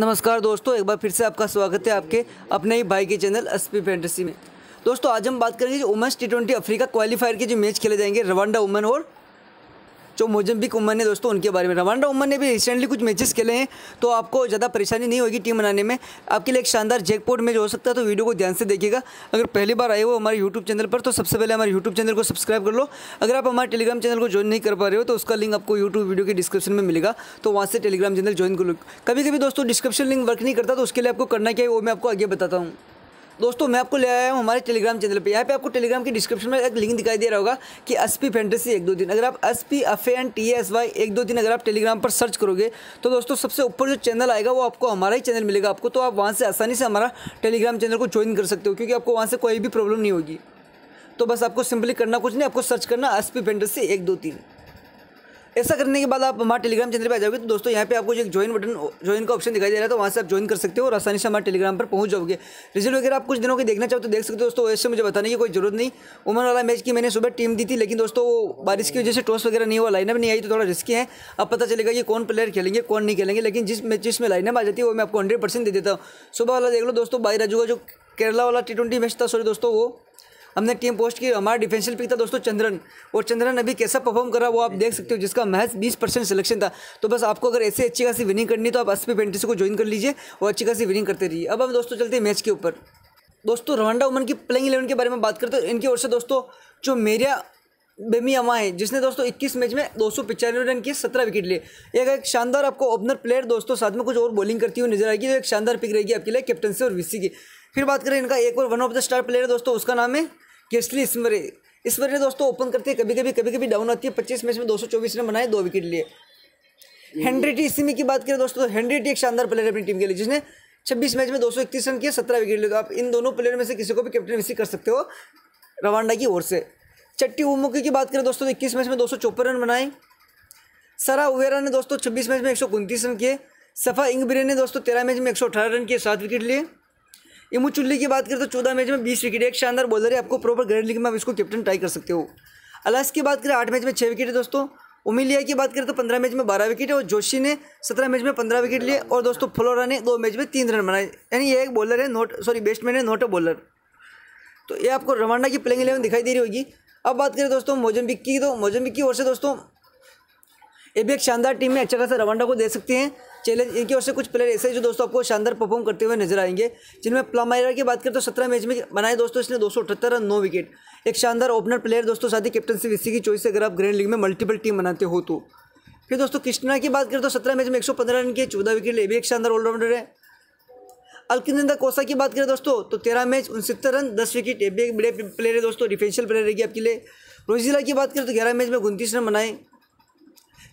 नमस्कार दोस्तों एक बार फिर से आपका स्वागत है आपके अपने ही भाई के चैनल एस पी फेंटेसी में दोस्तों आज हम बात करेंगे जो women's T twenty Africa qualifier के जो मैच खेले जाएंगे रवांडा वुमेन और जो मोजम्बिक उमर ने दोस्तों उनके बारे में रवांडा उमर ने भी रिसेंटली कुछ मैचेस खेले हैं तो आपको ज़्यादा परेशानी नहीं होगी टीम बनाने में आपके लिए एक शानदार जैकपॉट मैच हो सकता है तो वीडियो को ध्यान से देखिएगा अगर पहली बार आए हो हमारे यूट्यूब चैनल पर तो सबसे पहले हमारे यूट्यूब चैनल को सब्सक्राइब कर लो अगर आप हमारे टेलीग्राम चैनल को ज्वाइन नहीं कर पा रहे हो तो उसका लिंक आपको यूट्यूब वीडियो के डिस्क्रिप्शन में मिलेगा तो वहाँ से टेलीग्राम चैनल ज्वाइन कर लो कभी कभी दोस्तों डिस्क्रिप्शन लिंक वर्क नहीं करता तो उसके लिए आपको करना क्या है वो मैं आपको आगे बताता हूँ दोस्तों मैं आपको ले आया हूँ हमारे टेलीग्राम चैनल पे यहाँ पे आपको टेलीग्राम के डिस्क्रिप्शन में एक लिंक दिखाई दे रहा होगा कि एस पी फेंटेसी एक दो दिन अगर आप S P F N T S Y एक दो दिन अगर आप टेलीग्राम पर सर्च करोगे तो दोस्तों सबसे ऊपर जो चैनल आएगा वो आपको हमारा ही चैनल मिलेगा आपको तो आप वहाँ से आसानी से हमारा टेलीग्राम चैनल को ज्वाइन कर सकते हो क्योंकि आपको वहाँ से कोई भी प्रॉब्लम नहीं होगी तो बस आपको सिंपली करना कुछ नहीं आपको सर्च करना एस पी फैंटेसी एक दो तीन ऐसा करने के बाद आप हमारे टेलीग्राम चैनल पर आ जाओगे तो दोस्तों यहाँ पे आपको एक ज्वाइन बटन ज्वाइन का ऑप्शन दिखाई दे रहा है तो वहाँ से आप ज्वाइन कर सकते हो और आसानी से हमारे टेलीग्राम पर पहुँच जाओगे रिजल्ट वगैरह आप कुछ दिनों के देखना चाहो तो देख सकते हो दोस्तों ऐसे मुझे बताने की कोई जरूरत नहीं उमर वाला मैच की मैंने सुबह टीम दी थी लेकिन दोस्तों वो बारिश की वजह से टॉस वगैरह नहीं हुआ लाइनअप नहीं आई तो थोड़ा रिस्की है अब पता चलेगा कि कौन प्लेयर खेलेंगे कौन नहीं खेलेंगे लेकिन जिस मैच में लाइनअप आ जाती है वो मैं आपको हंड्रेड दे देता हूँ सुबह वाला देख लो दोस्तों बाई राजू का जो केरला वाला टी ट्वेंटी मैच था सॉरी दोस्तों वो हमने टीम पोस्ट की हमारा डिफेंशियल पिक था दोस्तों चंद्रन और चंद्रन अभी कैसा परफॉर्म करा वो आप देख सकते हो जिसका महज बीस परसेंट सिलेक्शन था तो बस आपको अगर ऐसे अच्छी खासी विनिंग करनी तो आप अस्पी पेंटिस को ज्वाइन कर लीजिए और अच्छी खासी विनिंग करते रहिए अब हम दोस्तों चलते हैं मैच के ऊपर दोस्तों रवांडा उमन की प्लेइंग इलेवन के बारे में बात करते हो इनकी ओर से दोस्तों जो मेरिया बेमी अमा है जिसने दोस्तों 21 मैच में दो सौ रन किए 17 विकेट लिए एक एक शानदार आपको ओपनर प्लेयर दोस्तों साथ में कुछ और बॉलिंग करती हुई नजर आएगी तो एक शानदार पिक रहेगी आपके लिए कैप्टनसी और वीसी की फिर बात करें इनका एक और one of the star player दोस्तों उसका नाम है केसली स्मरे ने दोस्तों ओपन करते हैं कभी कभी कभी कभी डाउन आती है पच्चीस मैच में दो रन बनाए दो विकेट लिए हेनरी हम्म। टी इसी की बात करें दोस्तों तो हेनरी टी एक शानदार प्लेयर है अपनी टीम के लिए जिसने 26 मैच में 231 रन किए 17 विकेट लिए तो आप इन दोनों प्लेयर में से किसी को भी कैप्टन विसी कर सकते हो रवांडा की ओर से चट्टी उमुकी की बात करें दोस्तों तो इक्कीस मैच में दो रन बनाए सरा उवेरा ने दोस्तों छब्बीस मैच में एक रन किए सफा इंगबिरे ने दोस्तों तेरह मैच में एक रन किए सात विकेट लिए इमू चुल्ली की बात करें तो चौदह मैच में बीस विकेट एक शानदार बॉलर है आपको प्रॉपर ग्रेड लीग में आप इसको कैप्टन ट्राई कर सकते हो अलास की बात करें आठ मैच में छः विकेट है दोस्तों उमिलिया की बात करें तो पंद्रह मैच में बारह विकेट है और जोशी ने सत्रह मैच में पंद्रह विकेट लिए और दोस्तों फ्लोरा ने दो मैच में तीन रन बनाए यानी ये एक बॉलर है नोट सॉरी बेस्टमैन है नोट बॉलर तो ये आपको रवांडा की प्लेइंग इलेवन दिखाई दे रही होगी अब बात करें दोस्तों मोजम्बिक की तो मोजम्बिक की ओर से दोस्तों ये भी एक शानदार टीम में अच्छा खासा रवांडा को दे सकते हैं चैलेंज इनकी ओर से कुछ प्लेयर ऐसे जो दोस्तों आपको शानदार परफॉर्म करते हुए नजर आएंगे जिनमें प्लामायरा की बात करें तो सत्रह मैच में बनाए दोस्तों इसने दो रन नौ विकेट एक शानदार ओपनर प्लेयर दोस्तों साथ ही कैप्टनशिप इसी की चॉइस अगर आप ग्रैंड लीग में मल्टीपल टीम बनाते हो तो फिर दोस्तों कृष्णा की बात करें तो सत्रह मैच में एक सौ पंद्रह रन के चौदह विकेट ले भी एक शानदार ऑलराउंडर है अलकिंदा कोसा की बात करें दोस्तों तो तेरह मैच उनसत्तर रन दस विकेट ये भी एक बड़े प्लेयर है दोस्तों डिफेंशियल प्लेयर रहेगी आपके लिए रोजिला की बात करें तो ग्यारह मैच में उनतीस रन बनाए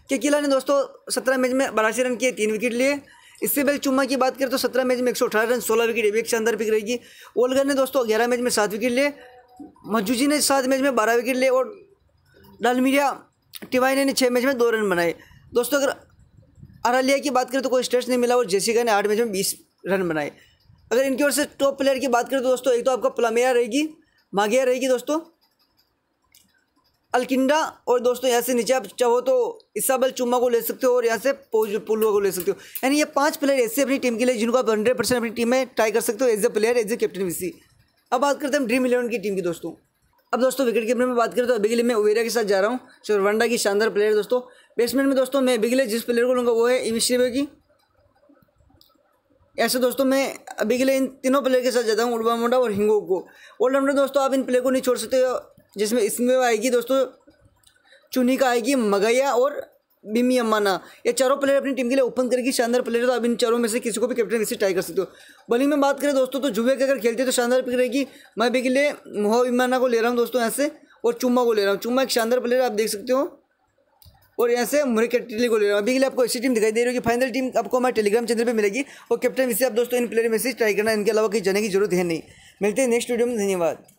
के किला ने दोस्तों सत्रह मैच में बारासी रन किए तीन विकेट लिए इससे पहले चुम्मा की बात करें तो सत्रह मैच में एक सौ अठारह रन सोलह विकेट एक शानदार पिक रहेगी ओलगर ने दोस्तों ग्यारह मैच में सात विकेट लिए मजूजी ने सात मैच में बारह विकेट लिए और डालमिया टिवाइने ने छः मैच में दो रन बनाए दोस्तों अगर अरालिया की बात करें तो कोई स्टेट्स नहीं मिला और जेसिका ने आठ मैच में बीस रन बनाए अगर इनकी ओर से टॉप प्लेयर की बात करें तो दोस्तों एक तो आपका प्लमेया रहेगी मागिया रहेगी दोस्तों अलकिंडा और दोस्तों यहाँ से नीचे आप चाहो तो इसाबल चुम्मा को ले सकते हो और यहाँ से पुलवा को ले सकते हो यानी ये पांच प्लेयर ऐसे अपनी टीम के लिए जिनको आप हंड्रेड परसेंट अपनी टीम में ट्राई कर सकते हो as a player as a captain VC अब बात करते हैं ड्रीम इलेवन की टीम की दोस्तों अब दोस्तों विकेट कीपर में बात करें तो अभी के लिए मैं ओवेरा के साथ जा रहा हूँ शोरवंडा की शानदार प्लेयर दोस्तों बैट्समैन में दोस्तों मैं अभी के लिए जिस प्लेयर को लूँगा वो है इमिश्रीबे की ऐसे दोस्तों मैं अभी के लिए इन तीनों प्लेयर के साथ जाता हूँ उड़वा मुंडा और हिंगो को ऑलराउंडर दोस्तों आप इन प्लेयर को नहीं छोड़ सकते जिसमें इसमें आएगी दोस्तों चुनी का आएगी मगैया और बिमी अम्माना ये चारों प्लेयर अपनी टीम के लिए ओपन करेगी शानदार प्लेयर तो आप इन चारों में से किसी को भी कैप्टनसी ट्राई कर सकते हो बॉलिंग में बात करें दोस्तों तो जुबे के अगर खेलते तो शानदार पिक रहेगी मैं भी के लिए मुहा इमाना को ले रहा हूँ दोस्तों यहाँ से और चुम्मा को ले रहा हूँ चुम्मा एक शानदार प्लेयर आप देख सकते हो और यहाँ से मुरे कैटली को ले रहा हूँ अभी के लिए आपको ऐसी टीम दिखाई दे रही होगी फाइनल टीम आपको हमारे टेलीग्राम चैनल पर मिलेगी और कैप्टन विषय आप दोस्तों इन प्लेयर में से ट्राई करना इनके अलावा कहीं जाने की जरूरत है नहीं मिलते हैं नेक्स्ट वीडियो में धन्यवाद